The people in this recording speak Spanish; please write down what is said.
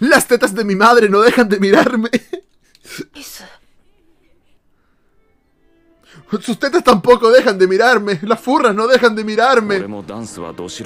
Las tetas de mi madre no dejan de mirarme. Sus tetas tampoco dejan de mirarme. Las furras no dejan de mirarme.